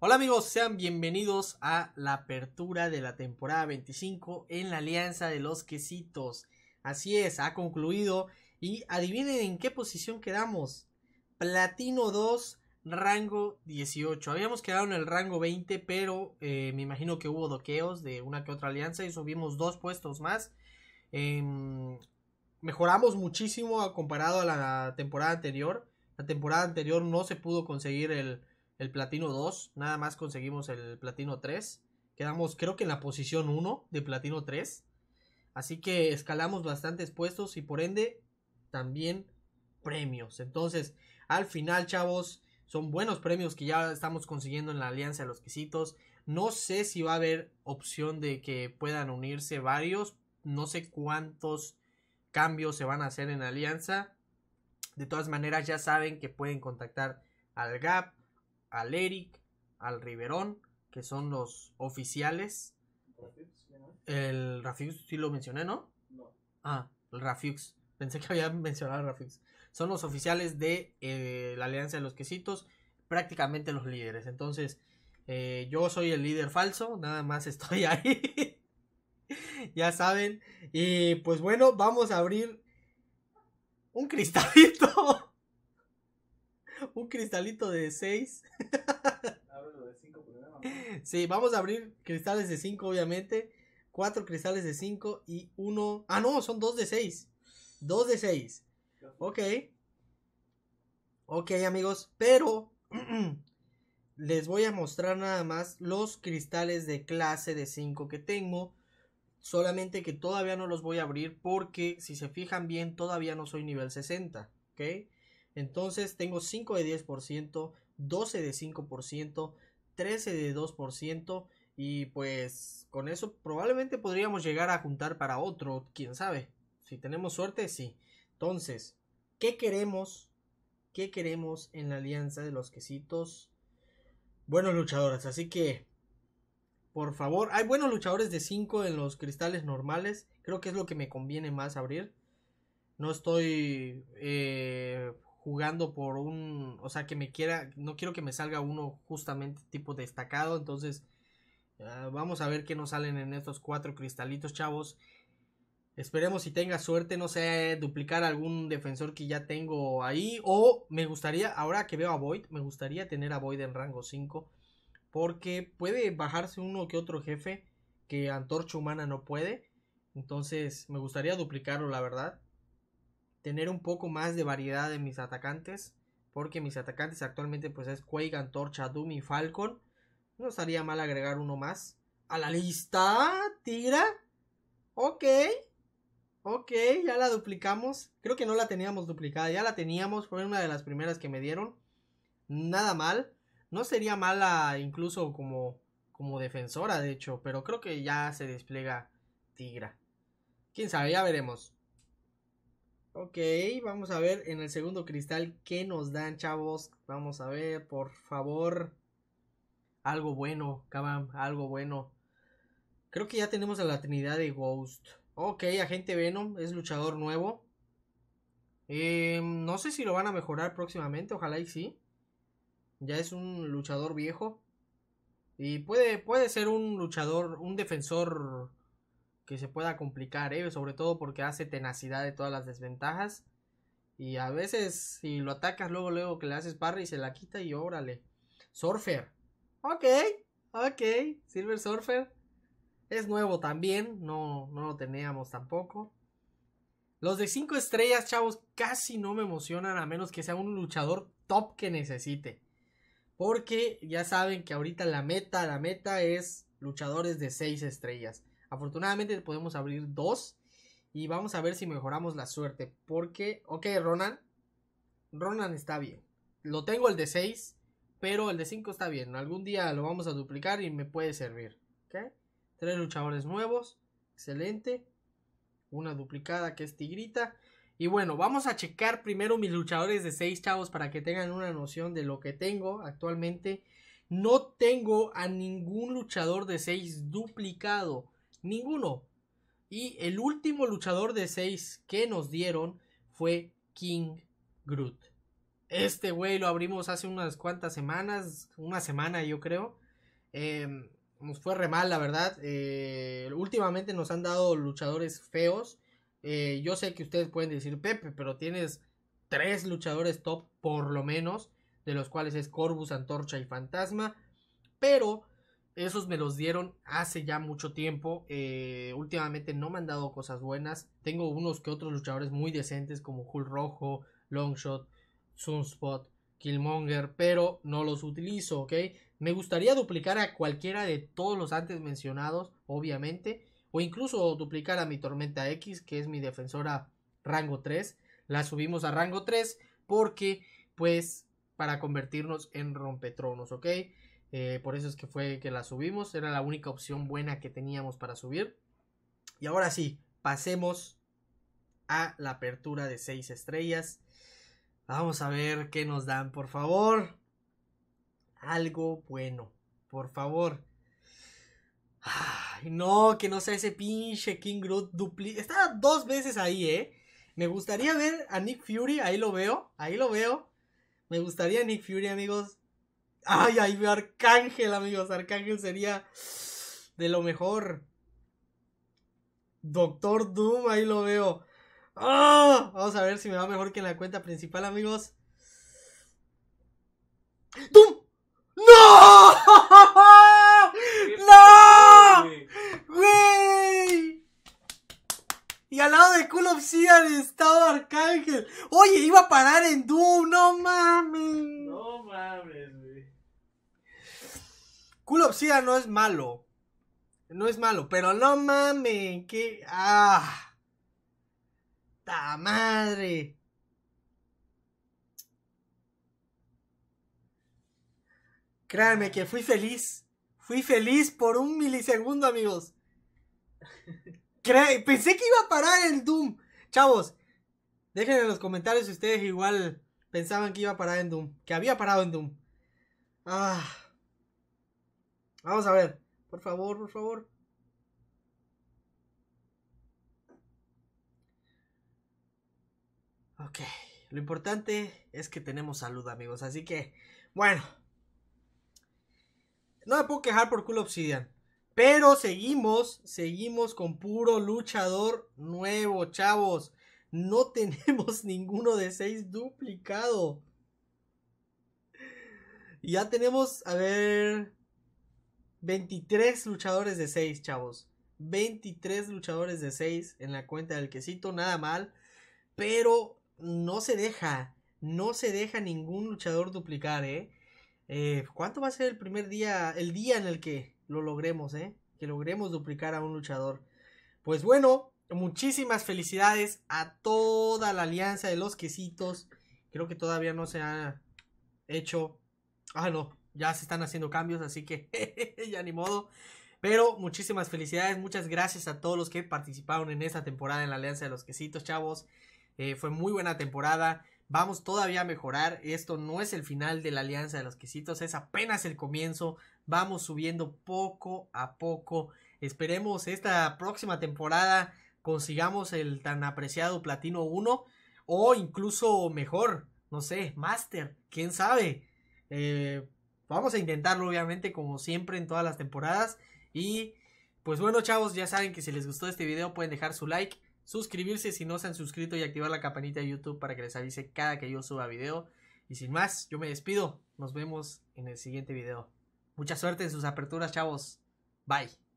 Hola amigos, sean bienvenidos a la apertura de la temporada 25 en la Alianza de los Quesitos. Así es, ha concluido y adivinen en qué posición quedamos. Platino 2, rango 18. Habíamos quedado en el rango 20, pero eh, me imagino que hubo doqueos de una que otra alianza y subimos dos puestos más. Em, mejoramos muchísimo comparado a la temporada anterior. La temporada anterior no se pudo conseguir el el platino 2, nada más conseguimos el platino 3. Quedamos creo que en la posición 1 de platino 3. Así que escalamos bastantes puestos y por ende también premios. Entonces, al final, chavos, son buenos premios que ya estamos consiguiendo en la Alianza de los Quisitos. No sé si va a haber opción de que puedan unirse varios. No sé cuántos cambios se van a hacer en la Alianza. De todas maneras, ya saben que pueden contactar al GAP, al Eric, al Riverón, que son los oficiales. El Rafiux, sí lo mencioné, ¿no? Ah, el Rafiux. Pensé que había mencionado a Rafiux. Son los oficiales de eh, la Alianza de los Quesitos, prácticamente los líderes. Entonces, eh, yo soy el líder falso, nada más estoy ahí. ya saben. Y pues bueno, vamos a abrir un cristalito. un cristalito de 6. Ábrelo Sí, vamos a abrir cristales de 5, obviamente. 4 cristales de 5 y 1. Ah, no, son 2 de 6. 2 de 6. Ok. Ok, amigos. Pero les voy a mostrar nada más los cristales de clase de 5 que tengo. Solamente que todavía no los voy a abrir porque si se fijan bien todavía no soy nivel 60. ¿Ok? Entonces tengo 5 de 10%, 12 de 5%, 13 de 2%. Y pues con eso probablemente podríamos llegar a juntar para otro, quién sabe. Si tenemos suerte, sí. Entonces, ¿qué queremos? ¿Qué queremos en la alianza de los quesitos? Buenos luchadores, así que, por favor, hay buenos luchadores de 5 en los cristales normales. Creo que es lo que me conviene más abrir. No estoy eh, jugando por un, o sea, que me quiera, no quiero que me salga uno justamente tipo destacado, entonces ah, vamos a ver qué nos salen en estos cuatro cristalitos, chavos. Esperemos si tenga suerte, no sé, duplicar algún defensor que ya tengo ahí. O me gustaría, ahora que veo a Void, me gustaría tener a Void en rango 5. Porque puede bajarse uno que otro jefe que Antorcha Humana no puede. Entonces me gustaría duplicarlo, la verdad tener un poco más de variedad de mis atacantes. Porque mis atacantes actualmente pues es Quake, Antorcha, Doom y Falcon. No estaría mal agregar uno más. A la lista, tigra. Ok. Ok, ya la duplicamos. Creo que no la teníamos duplicada. Ya la teníamos. Fue una de las primeras que me dieron. Nada mal. No sería mala incluso como, como defensora, de hecho. Pero creo que ya se despliega tigra. Quién sabe, ya veremos. Ok, vamos a ver en el segundo cristal qué nos dan, chavos. Vamos a ver, por favor. Algo bueno, cabam, algo bueno. Creo que ya tenemos a la Trinidad de Ghost. Ok, agente Venom, es luchador nuevo. Eh, no sé si lo van a mejorar próximamente, ojalá y sí. Ya es un luchador viejo. Y puede, puede ser un luchador, un defensor que se pueda complicar, ¿eh? sobre todo porque hace tenacidad de todas las desventajas. Y a veces, si lo atacas luego, luego que le haces parry y se la quita y órale. Surfer. Ok, ok. Silver Surfer. Es nuevo también. No, no lo teníamos tampoco. Los de 5 estrellas, chavos, casi no me emocionan a menos que sea un luchador top que necesite. Porque ya saben que ahorita la meta, la meta es luchadores de 6 estrellas. Afortunadamente podemos abrir dos. Y vamos a ver si mejoramos la suerte. Porque, ok, Ronan. Ronan está bien. Lo tengo el de 6. Pero el de 5 está bien. Algún día lo vamos a duplicar y me puede servir. ¿Ok? Tres luchadores nuevos. Excelente. Una duplicada que es Tigrita. Y bueno, vamos a checar primero mis luchadores de 6 chavos para que tengan una noción de lo que tengo actualmente. No tengo a ningún luchador de 6 duplicado. Ninguno. Y el último luchador de 6 que nos dieron fue King Groot. Este güey lo abrimos hace unas cuantas semanas, una semana yo creo. Em, nos fue re mal, la verdad. Eh, últimamente nos han dado luchadores feos. Eh, yo sé que ustedes pueden decir, Pepe, pero tienes tres luchadores top por lo menos, de los cuales es Corvus, Antorcha y Fantasma. Pero esos me los dieron hace ya mucho tiempo. Eh, últimamente no me han dado cosas buenas. Tengo unos que otros luchadores muy decentes como Hulk Rojo, Longshot, Sunspot, Killmonger, pero no los utilizo, ¿ok? Me gustaría duplicar a cualquiera de todos los antes mencionados, obviamente. O incluso duplicar a mi Tormenta X, que es mi defensora rango 3. La subimos a rango 3 porque, pues, para convertirnos en rompetronos, ¿ok? Eh, por eso es que fue que la subimos. Era la única opción buena que teníamos para subir. Y ahora sí, pasemos a la apertura de 6 estrellas. Vamos a ver qué nos dan, por favor. Algo bueno, por favor. Ay, no, que no sea ese pinche King Groot dupli. Estaba dos veces ahí, ¿eh? Me gustaría ver a Nick Fury, ahí lo veo, ahí lo veo. Me gustaría Nick Fury, amigos. Ay, ahí veo Arcángel, amigos. Arcángel sería de lo mejor. Doctor Doom, ahí lo veo. Ah, vamos a ver si me va mejor que en la cuenta principal, amigos. ¡Doom! ¡No! ¡No! ¡Güey! Y al lado de Cool Obsidian estaba Arcángel. Oye, iba a parar en Doom, no mames. Cool no es malo. No es malo, pero no mames, que. ¡Ah! ¡Ta madre! Créanme que fui feliz. Fui feliz por un milisegundo, amigos. Pensé que iba a parar en Doom. Chavos, Dejen en los comentarios si ustedes igual pensaban que iba a parar en Doom. Que había parado en Doom. ¡Ah! Vamos a ver. Por favor, por favor. Ok. Lo importante es que tenemos salud, amigos. Así que, bueno. No me puedo quejar por culo Obsidian. Pero seguimos, seguimos con puro luchador nuevo, chavos. No tenemos ninguno de seis duplicado. Ya tenemos, a ver, 23 luchadores de 6, chavos. 23 luchadores de 6 en la cuenta del quesito, nada mal. Pero no se deja, no se deja ningún luchador duplicar, ¿eh? ¿eh? ¿Cuánto va a ser el primer día, el día en el que lo logremos, ¿eh? Que logremos duplicar a un luchador. Pues bueno, muchísimas felicidades a toda la alianza de los quesitos. Creo que todavía no se ha hecho. Ah, no, ya se están haciendo cambios, así que ya ni modo. Pero muchísimas felicidades, muchas gracias a todos los que participaron en esta temporada en la Alianza de los Quesitos, chavos. Eh, fue muy buena temporada. Vamos todavía a mejorar. Esto no es el final de la Alianza de los Quesitos, es apenas el comienzo. Vamos subiendo poco a poco. Esperemos esta próxima temporada consigamos el tan apreciado Platino 1 o incluso mejor, no sé, Master, quién sabe. Eh, Vamos a intentarlo, obviamente, como siempre en todas las temporadas. Y pues bueno, chavos, ya saben que si les gustó este video pueden dejar su like, suscribirse si no se han suscrito y activar la campanita de YouTube para que les avise cada que yo suba video. Y sin más, yo me despido. Nos vemos en el siguiente video. Mucha suerte en sus aperturas, chavos. Bye.